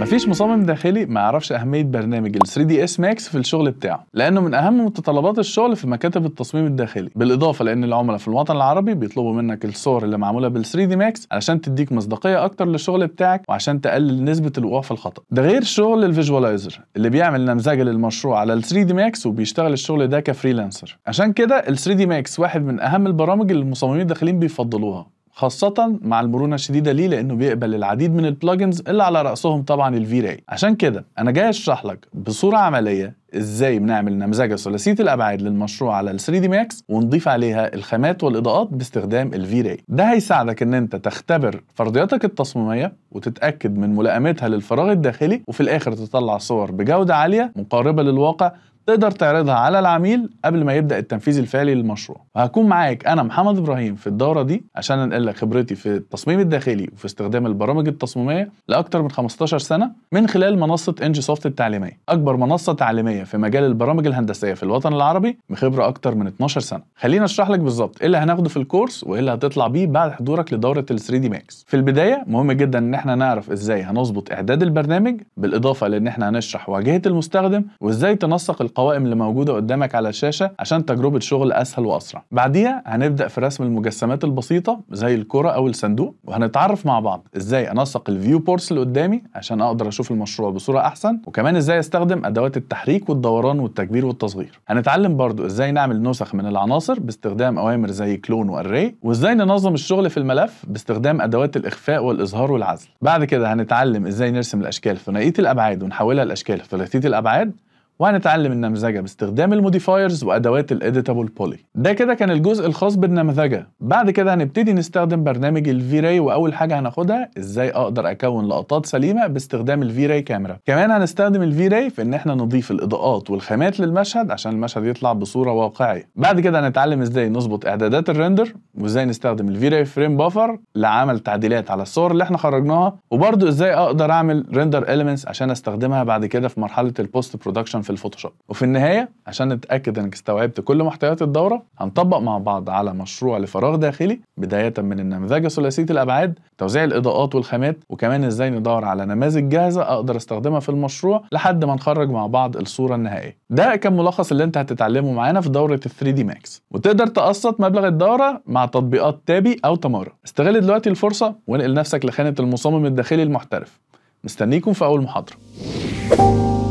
مفيش مصمم داخلي ما يعرفش اهميه برنامج ال 3 دي اس ماكس في الشغل بتاعه لانه من اهم متطلبات الشغل في مكاتب التصميم الداخلي بالاضافه لان العملاء في الوطن العربي بيطلبوا منك الصور اللي معموله بال 3 دي ماكس علشان تديك مصداقيه اكتر للشغل بتاعك وعشان تقلل نسبه الوقوع في الخطا ده غير شغل الفيجوالايزر اللي بيعمل نمذجه للمشروع على ال 3 دي ماكس وبيشتغل الشغل ده كفريلانسر عشان كده ال 3 دي ماكس واحد من اهم البرامج اللي المصممين الداخليين بيفضلوها خاصة مع المرونة الشديدة ليه لأنه بيقبل العديد من البلجنز اللي على رأسهم طبعا الفي راي عشان كده أنا جاي أشرح لك بصورة عملية ازاي بنعمل نمذجة ثلاثية الأبعاد للمشروع على الـ 3 دي ماكس ونضيف عليها الخامات والإضاءات باستخدام الفي راي ده هيساعدك إن أنت تختبر فرضياتك التصميمية وتتأكد من ملائمتها للفراغ الداخلي وفي الآخر تطلع صور بجودة عالية مقاربة للواقع تقدر تعرضها على العميل قبل ما يبدا التنفيذ الفعلي للمشروع وهكون معاك انا محمد ابراهيم في الدوره دي عشان انقل لك خبرتي في التصميم الداخلي وفي استخدام البرامج التصميميه لاكثر من 15 سنه من خلال منصه انجي سوفت التعليميه اكبر منصه تعليميه في مجال البرامج الهندسيه في الوطن العربي بخبره اكثر من 12 سنه خلينا اشرح لك بالظبط ايه اللي هناخده في الكورس وايه اللي هتطلع بيه بعد حضورك لدوره ال 3 دي ماكس في البدايه مهم جدا ان احنا نعرف ازاي هنظبط اعداد البرنامج بالاضافه لان احنا هنشرح واجهه المستخدم وازاي تنسق القوائم اللي موجوده قدامك على الشاشه عشان تجربه شغل اسهل واسرع بعديها هنبدا في رسم المجسمات البسيطه زي الكره او الصندوق وهنتعرف مع بعض ازاي انسق الفيو بورتس اللي قدامي عشان اقدر اشوف المشروع بصوره احسن وكمان ازاي استخدم ادوات التحريك والدوران والتكبير والتصغير هنتعلم برضو ازاي نعمل نسخ من العناصر باستخدام اوامر زي كلون واري وازاي ننظم الشغل في الملف باستخدام ادوات الاخفاء والاظهار والعزل بعد كده هنتعلم ازاي نرسم الاشكال ثنائيه الابعاد ونحولها لاشكال ثلاثيه الابعاد وهنتعلم النمذجه باستخدام الموديفايرز وادوات الاديتابل بولي ده كده كان الجزء الخاص بالنمذجه بعد كده هنبتدي نستخدم برنامج الفيراي واول حاجه هناخدها ازاي اقدر اكون لقطات سليمه باستخدام الفيراي كاميرا كمان هنستخدم الفيراي في ان احنا نضيف الاضاءات والخامات للمشهد عشان المشهد يطلع بصوره واقعيه بعد كده هنتعلم ازاي نظبط اعدادات الريندر وازاي نستخدم الفي فريم بافر لعمل تعديلات على الصور اللي احنا خرجناها وبرده ازاي اقدر اعمل ريندر اليمنتس عشان استخدمها بعد كده في مرحله البوست برودكشن في الفوتوشوب وفي النهايه عشان نتاكد انك استوعبت كل محتويات الدوره هنطبق مع بعض على مشروع لفراغ داخلي بدايه من النمذجه ثلاثيه الابعاد توزيع الاضاءات والخامات وكمان ازاي ندور على نماذج جاهزه اقدر استخدمها في المشروع لحد ما نخرج مع بعض الصوره النهائيه ده كان ملخص اللي انت هتتعلمه معانا في دوره 3 دي ماكس وتقدر تقسط مبلغ الدوره مع تطبيقات تابي أو تمارا استغل دلوقتي الفرصة وانقل نفسك لخانة المصمم الداخلي المحترف مستنيكم في أول محاضرة